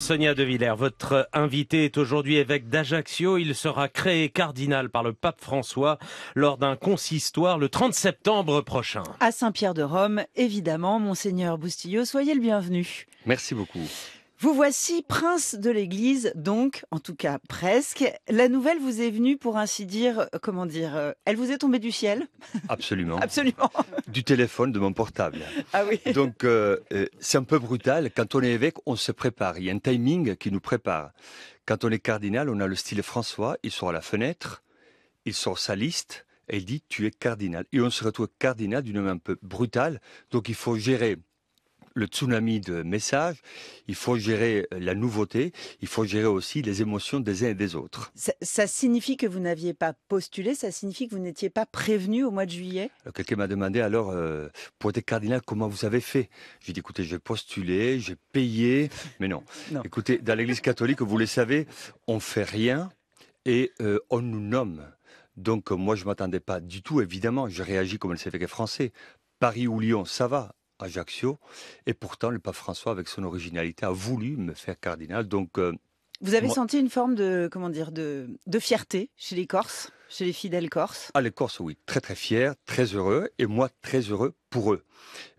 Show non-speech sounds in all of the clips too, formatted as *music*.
Sonia De Villers, votre invité est aujourd'hui évêque d'Ajaccio. Il sera créé cardinal par le pape François lors d'un consistoire le 30 septembre prochain. À Saint-Pierre de Rome, évidemment, monseigneur Boustillot, soyez le bienvenu. Merci beaucoup. Vous voici prince de l'Église, donc, en tout cas presque. La nouvelle vous est venue, pour ainsi dire, euh, comment dire, euh, elle vous est tombée du ciel Absolument. *laughs* Absolument. Du téléphone de mon portable. Ah oui. Donc, euh, c'est un peu brutal. Quand on est évêque, on se prépare. Il y a un timing qui nous prépare. Quand on est cardinal, on a le style François. Il sort à la fenêtre, il sort sa liste. Et il dit, tu es cardinal. Et on se retrouve cardinal d'une manière un peu brutale. Donc il faut gérer le tsunami de messages, il faut gérer euh, la nouveauté, il faut gérer aussi les émotions des uns et des autres. Ça, signifie que vous n'aviez pas postulé, ça signifie que vous n'étiez pas prévenu au mois de juillet euh, Quelqu'un m'a demandé alors, euh, pour être cardinal, comment vous avez fait J'ai dit, écoutez, j'ai postulé, j'ai payé, *laughs* mais non. Écoutez, dans l'Église catholique, vous le savez, on fait rien et on nous nomme. Donc moi, je m'attendais pas du tout, évidemment. Je réagis comme le les français. Paris ou Lyon, ça va. Ajaccio. Et pourtant, le pape François, avec son originalité, a voulu me faire cardinal. Donc, euh, vous avez senti une forme de comment dire de, fierté chez les Corses, chez les fidèles Corses Ah, les Corses, oui, très très fiers, très heureux, et moi très heureux pour eux.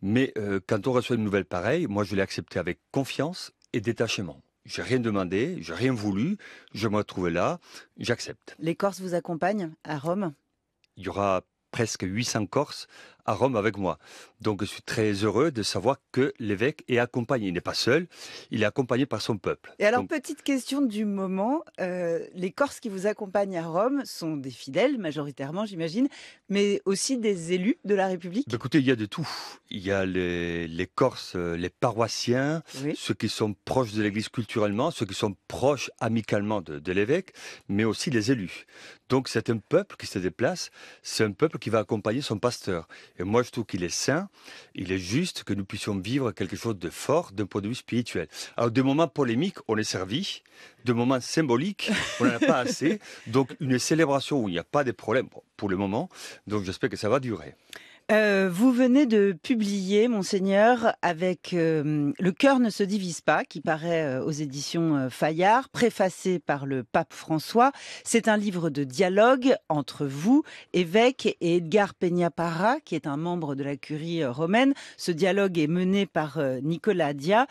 Mais euh, quand on reçoit une nouvelle pareille, moi je l'ai acceptée avec confiance et détachement. J'ai rien demandé, j'ai rien voulu, je me trouvais là, j'accepte. Les Corses vous accompagnent à Rome Il y aura presque 800 Corses à Rome avec moi. Donc je suis très heureux de savoir que l'évêque est accompagné. Il n'est pas seul, il est accompagné par son peuple. Et alors, petite question du moment, euh, les Corses qui vous accompagnent à Rome sont des fidèles, majoritairement j'imagine, mais aussi des élus de la République bah, Écoutez, il y a de tout. Il y a les, Corses, euh, les paroissiens, ceux qui sont proches de l'Église culturellement, ceux qui sont proches amicalement de, de l'évêque, mais aussi les élus. Donc c'est un peuple qui se déplace, c'est un peuple qui va accompagner son pasteur. Et moi, je trouve qu'il est sain, il est juste que nous puissions vivre quelque chose de fort d'un point de vue spirituel. Alors, des moments polémiques, on est servi. De moments symboliques, on n'en a pas assez. *laughs* Donc, une célébration où il n'y a pas de problème pour le moment. Donc, j'espère que ça va durer. Euh, vous venez de publier, Monseigneur, avec euh, Le cœur ne se divise pas, qui paraît euh, aux éditions Fayard, préfacé par le pape François. C'est un livre de dialogue entre vous, évêque, et Edgar Peña Parra, qui est un membre de la curie romaine. Ce dialogue est mené par Nicolas Dia.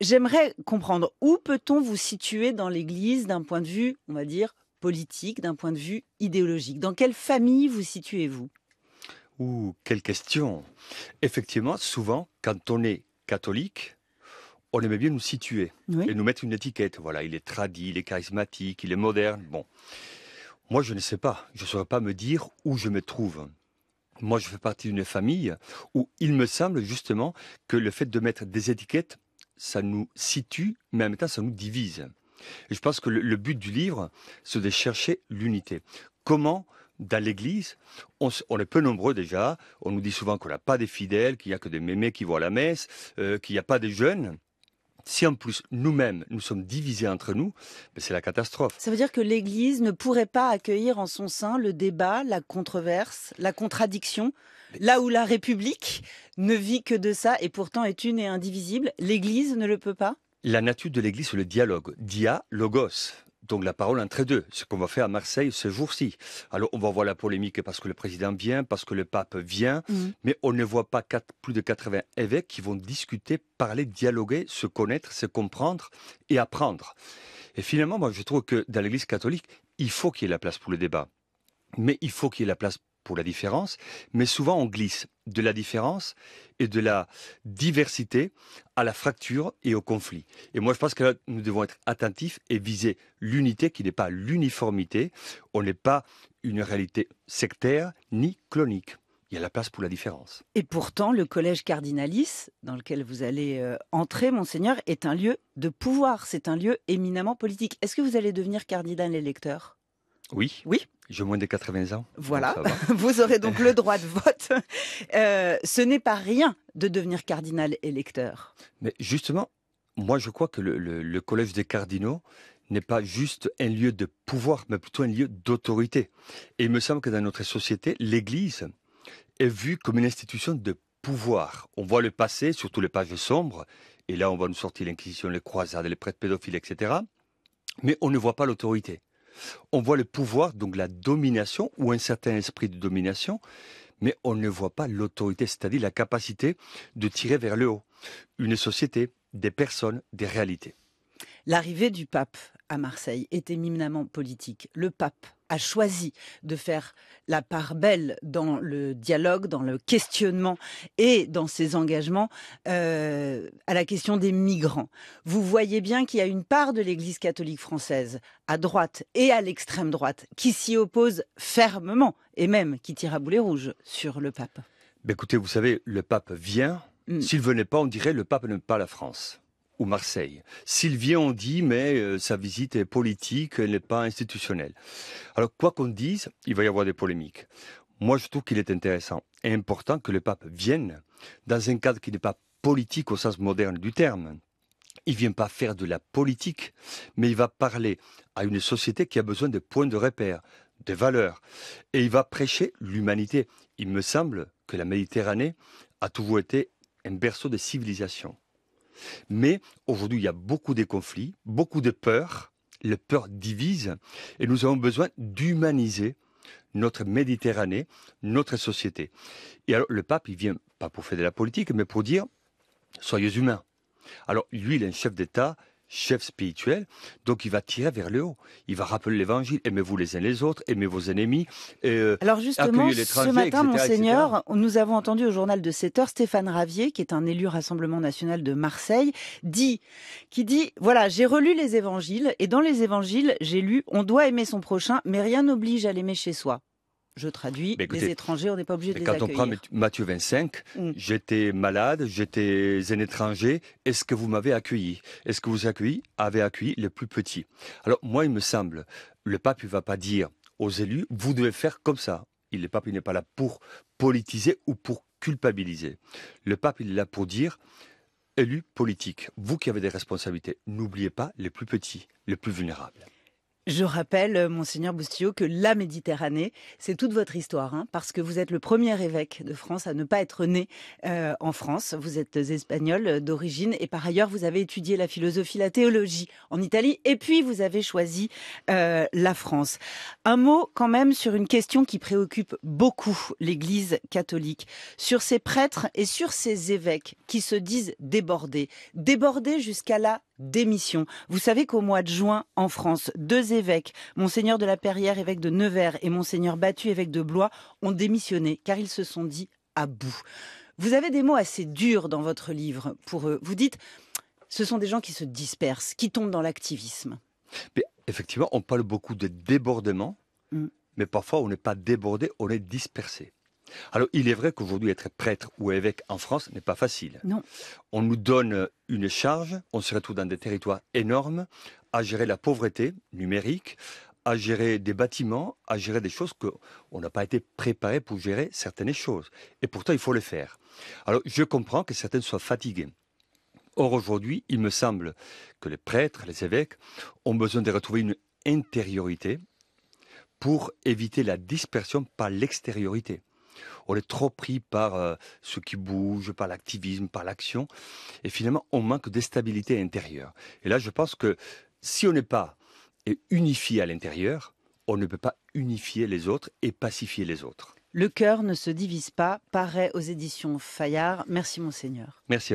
J'aimerais comprendre où peut-on vous situer dans l'Église d'un point de vue, on va dire, politique, d'un point de vue idéologique. Dans quelle famille vous situez-vous ou quelle question Effectivement, souvent, quand on est catholique, on aimait bien nous situer et nous mettre une étiquette. Voilà, il est tradit, il est charismatique, il est moderne. Bon, moi, je ne sais pas. Je ne saurais pas me dire où je me trouve. Moi, je fais partie d'une famille où il me semble justement que le fait de mettre des étiquettes, ça nous situe, mais en même temps, ça nous divise. je pense que le but du livre, c'est de chercher l'unité. Comment dans l'Église, on, est peu nombreux déjà. On nous dit souvent qu'on n'a pas des fidèles, qu'il n'y a que des mémés qui voient la messe, euh, qu'il n'y a pas des jeunes. Si en plus nous-mêmes nous sommes divisés entre nous, ben, c'est la catastrophe. Ça veut dire que l'Église ne pourrait pas accueillir en son sein le débat, la controverse, la contradiction. Là où la République ne vit que de ça et pourtant est une et indivisible, l'Église ne le peut pas La nature de l'Église, c'est le dialogue. Dia, logos donc la parole entre deux, ce qu'on va faire à Marseille ce jour-ci. Alors on va voir la polémique parce que le président vient, parce que le pape vient, mm. mais on ne voit pas plus de 80 évêques qui vont discuter, parler, dialoguer, se connaître, se comprendre et apprendre. Et finalement, moi je trouve que dans l'Église catholique, il faut qu'il y ait la place pour le débat, mais il faut qu'il y ait la place pour la différence, mais souvent on glisse de la différence et de la diversité à la fracture et au conflit. Et moi, je pense que nous devons être attentifs et viser l'unité qui n'est pas l'uniformité. On n'est pas une réalité sectaire ni clonique. Il y a la place pour la différence. Et pourtant, le collège Cardinalis, dans lequel vous allez euh, entrer, monseigneur, est un lieu de pouvoir, c'est un lieu éminemment politique. Est-ce que vous allez devenir cardinal électeur Oui. Oui j'ai moins de 80 ans. Voilà, *laughs* vous aurez donc le droit de vote. Euh, ce n'est pas rien de devenir cardinal électeur. Mais justement, moi je crois que le, collège des cardinaux n'est pas juste un lieu de pouvoir, mais plutôt un lieu d'autorité. Et il me semble que dans notre société, l'Église est vue comme une institution de pouvoir. On voit le passé, surtout les pages sombres, et là on va nous sortir l'Inquisition, les croisades, les prêtres pédophiles, etc. Mais on ne voit pas l'autorité. On voit le pouvoir, donc la domination, ou un certain esprit de domination, mais on ne voit pas l'autorité, c'est-à-dire la capacité de tirer vers le haut une société, des personnes, des réalités. L'arrivée du pape à Marseille est éminemment politique. Le pape a choisi de faire la part belle dans le dialogue, dans le questionnement et dans ses engagements euh, à la question des migrants. Vous voyez bien qu'il y a une part de l'Église catholique française, à droite et à l'extrême droite, qui s'y oppose fermement et même qui tire à boulet rouge sur le pape. Bah, écoutez, vous savez, le pape vient. Mm. S'il venait pas, on dirait le pape n'aime pas la France ou Marseille. S'il vient, on dit, mais euh, sa visite est politique, elle n'est pas institutionnelle. Alors, quoi qu'on dise, il va y avoir des polémiques. Moi, je trouve qu'il est intéressant et important que le pape vienne dans un cadre qui n'est pas politique au sens moderne du terme. Il ne vient pas faire de la politique, mais il va parler à une société qui a besoin de points de repère, de valeurs. Et il va prêcher l'humanité. Il me semble que la Méditerranée a toujours été un berceau de civilisation. Mais aujourd'hui, il y a beaucoup de conflits, beaucoup de peurs. Les peurs divisent et nous avons besoin d'humaniser notre Méditerranée, notre société. Et alors, le pape, il vient pas pour faire de la politique, mais pour dire soyez humains. Alors, lui, il est un chef d'État chef spirituel, donc il va tirer vers le haut. Il va rappeler l'évangile, aimez-vous les uns les autres, aimez vos ennemis. Et, euh, Alors justement, ce matin, monseigneur, nous avons entendu au journal de 7 heures Stéphane Ravier, qui est un élu Rassemblement National de Marseille, qui dit, voilà, j'ai relu les évangiles, et dans les évangiles, j'ai lu, on doit aimer son prochain, mais rien n'oblige à l'aimer chez soi je traduis, les étrangers, on n'est pas obligé de les quand accueillir. Quand on prend Matthieu 25, mm. j'étais malade, j'étais un étranger, est-ce que vous m'avez accueilli Est-ce que vous accueilli, avez accueilli les plus petits Alors moi, il me semble, le pape ne va pas dire aux élus, vous devez faire comme ça. Il, le pape n'est pas là pour politiser ou pour culpabiliser. Le pape, il est là pour dire, élus politiques, vous qui avez des responsabilités, n'oubliez pas les plus petits, les plus vulnérables. Je rappelle, euh, Monseigneur Boustillot, que la Méditerranée, c'est toute votre histoire, hein, parce que vous êtes le premier évêque de France à ne pas être né euh, en France. Vous êtes espagnol euh, d'origine et par ailleurs, vous avez étudié la philosophie, la théologie en Italie et puis vous avez choisi la France. Un mot quand même sur une question qui préoccupe beaucoup l'Église catholique, sur ses prêtres et sur ces évêques qui se disent débordés, débordés jusqu'à la démission. Vous savez qu'au mois de juin, en France, deux évêques, Monseigneur de la Perrière, évêque de Nevers, et Monseigneur Battu, évêque de Blois, ont démissionné car ils se sont dit à bout. Vous avez des mots assez durs dans votre livre pour eux. Vous dites, ce sont des gens qui se dispersent, qui tombent dans l'activisme. Effectivement, on parle beaucoup de débordement, mm. mais parfois on n'est pas débordé, on est dispersé. Alors, il est vrai qu'aujourd'hui, être prêtre ou évêque en France n'est pas facile. Non. On nous donne une charge, on se retrouve dans des territoires énormes, à gérer la pauvreté numérique, à gérer des bâtiments, à gérer des choses qu'on n'a pas été préparé pour gérer certaines choses. Et pourtant, il faut le faire. Alors, je comprends que certaines soient fatiguées. Or, aujourd'hui, il me semble que les prêtres, les évêques, ont besoin de retrouver une intériorité pour éviter la dispersion par l'extériorité. On est trop pris par euh, ce qui bouge, par l'activisme, par l'action. Et finalement, on manque d'instabilité intérieure. Et là, je pense que si on n'est pas euh, unifié à l'intérieur, on ne peut pas unifier les autres et pacifier les autres. Le cœur ne se divise pas, paraît aux éditions Fayard. Merci monseigneur. Merci à vous.